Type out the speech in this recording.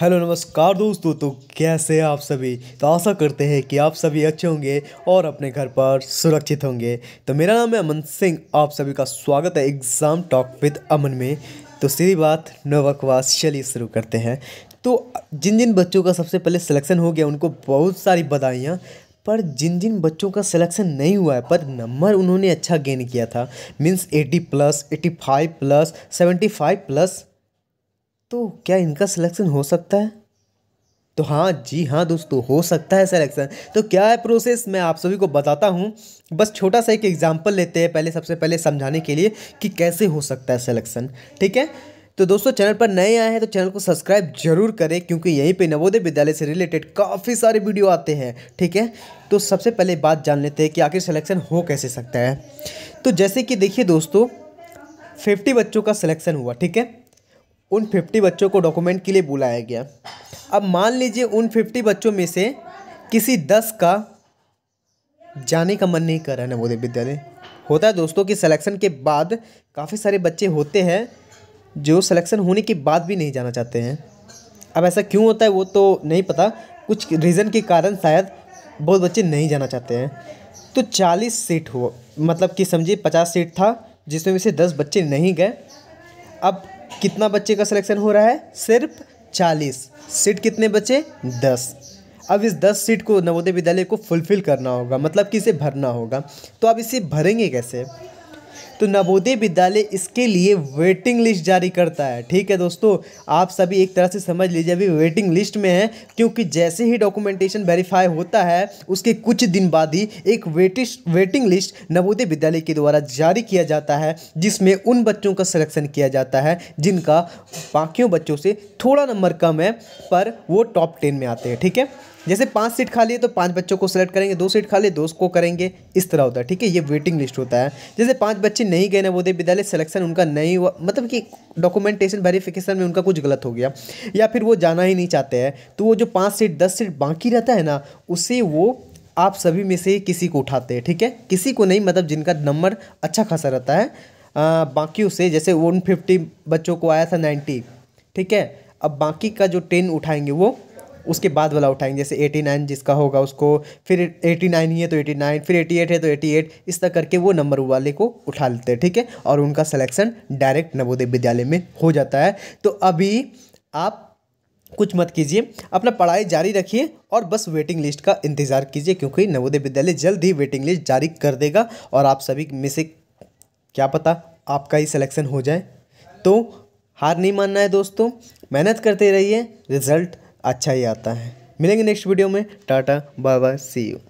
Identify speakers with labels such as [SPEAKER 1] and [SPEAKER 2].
[SPEAKER 1] hello नमस्कार दोस्तों तो कैसे आप सभी तो आशा करते हैं कि आप सभी अच्छे होंगे और अपने घर पर सुरक्षित होंगे तो मेरा नाम है अमन सिंह आप सभी का स्वागत है एग्ज़ाम टॉक विद अमन में तो सीधी बात नवकवास बकवास चलिए शुरू करते हैं तो जिन जिन बच्चों का सबसे पहले सिलेक्शन हो गया उनको बहुत सारी बधाइयाँ पर जिन जिन बच्चों का सिलेक्शन नहीं हुआ है पर नंबर उन्होंने अच्छा गेन किया था means eighty plus eighty five plus seventy five plus तो क्या इनका सिलेक्शन हो सकता है तो हाँ जी हाँ दोस्तों हो सकता है सिलेक्शन तो क्या है प्रोसेस मैं आप सभी को बताता हूँ बस छोटा सा एक एग्जांपल लेते हैं पहले सबसे पहले समझाने के लिए कि कैसे हो सकता है सिलेक्शन ठीक है तो दोस्तों चैनल पर नए आए हैं तो चैनल को सब्सक्राइब जरूर करें क्योंकि यहीं पे नवोदय विद्यालय से रिलेटेड काफ़ी सारे वीडियो आते हैं ठीक है तो सबसे पहले बात जान लेते हैं कि आखिर सिलेक्शन हो कैसे सकता है तो जैसे कि देखिए दोस्तों फिफ्टी बच्चों का सिलेक्शन हुआ ठीक है उन फिफ्टी बच्चों को डॉक्यूमेंट के लिए बुलाया गया अब मान लीजिए उन फिफ्टी बच्चों में से किसी दस का जाने का मन नहीं कर रहा है नवोदय विद्यालय होता है दोस्तों कि सिलेक्शन के बाद काफ़ी सारे बच्चे होते हैं जो सिलेक्शन होने के बाद भी नहीं जाना चाहते हैं अब ऐसा क्यों होता है वो तो नहीं पता कुछ रीज़न के कारण शायद बहुत बच्चे नहीं जाना चाहते हैं तो चालीस सीट हो मतलब कि समझिए पचास सीट था जिसमें से दस बच्चे नहीं गए अब कितना बच्चे का सिलेक्शन हो रहा है सिर्फ चालीस सीट कितने बचे दस अब इस दस सीट को नवोदय विद्यालय को फुलफ़िल करना होगा मतलब कि इसे भरना होगा तो आप इसे भरेंगे कैसे तो नवोदय विद्यालय इसके लिए वेटिंग लिस्ट जारी करता है ठीक है दोस्तों आप सभी एक तरह से समझ लीजिए अभी वेटिंग लिस्ट में है क्योंकि जैसे ही डॉक्यूमेंटेशन वेरीफाई होता है उसके कुछ दिन बाद ही एक वेटिश वेटिंग लिस्ट नवोदय विद्यालय के द्वारा जारी किया जाता है जिसमें उन बच्चों का सिलेक्शन किया जाता है जिनका बाकियों बच्चों से थोड़ा नंबर कम है पर वो टॉप टेन में आते हैं ठीक है जैसे पाँच सीट खाली है तो पाँच बच्चों को सेलेक्ट करेंगे दो सीट खाली दोस्त को करेंगे इस तरह होता है ठीक है ये वेटिंग लिस्ट होता है जैसे पाँच बच्चे नहीं गए नवोदय विद्यालय सिलेक्शन उनका नहीं हुआ मतलब कि डॉक्यूमेंटेशन वेरिफिकेशन में उनका कुछ गलत हो गया या फिर वो जाना ही नहीं चाहते हैं तो वो जो पाँच सीट दस सीट बाकी रहता है ना उसे वो आप सभी में से किसी को उठाते हैं ठीक है किसी को नहीं मतलब जिनका नंबर अच्छा खासा रहता है बाकी उसे जैसे वन फिफ्टी बच्चों को आया था नाइन्टी ठीक है अब बाकी का जो टेन उठाएंगे वो उसके बाद वाला उठाएंगे जैसे एटी नाइन जिसका होगा उसको फिर एटी नाइन ही है तो एटी नाइन फिर एटी एट है तो एटी एट इस तरह करके वो नंबर वाले को उठा लेते हैं ठीक है और उनका सलेक्शन डायरेक्ट नवोदय विद्यालय में हो जाता है तो अभी आप कुछ मत कीजिए अपना पढ़ाई जारी रखिए और बस वेटिंग लिस्ट का इंतज़ार कीजिए क्योंकि नवोदय विद्यालय जल्द ही वेटिंग लिस्ट जारी कर देगा और आप सभी में से क्या पता आपका ही सिलेक्शन हो जाए तो हार नहीं मानना है दोस्तों मेहनत करते रहिए रिज़ल्ट अच्छा ही आता है मिलेंगे नेक्स्ट वीडियो में tata bye bye see you